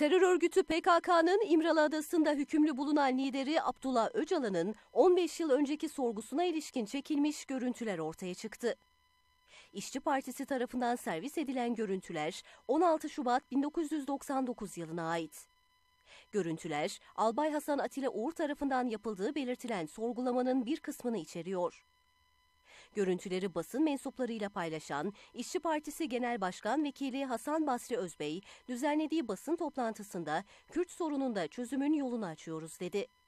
Terör örgütü PKK'nın İmralı Adası'nda hükümlü bulunan lideri Abdullah Öcalan'ın 15 yıl önceki sorgusuna ilişkin çekilmiş görüntüler ortaya çıktı. İşçi Partisi tarafından servis edilen görüntüler 16 Şubat 1999 yılına ait. Görüntüler Albay Hasan Atile Uğur tarafından yapıldığı belirtilen sorgulamanın bir kısmını içeriyor. Görüntüleri basın mensuplarıyla paylaşan İşçi Partisi Genel Başkan Vekili Hasan Basri Özbey düzenlediği basın toplantısında Kürt sorununda çözümün yolunu açıyoruz dedi.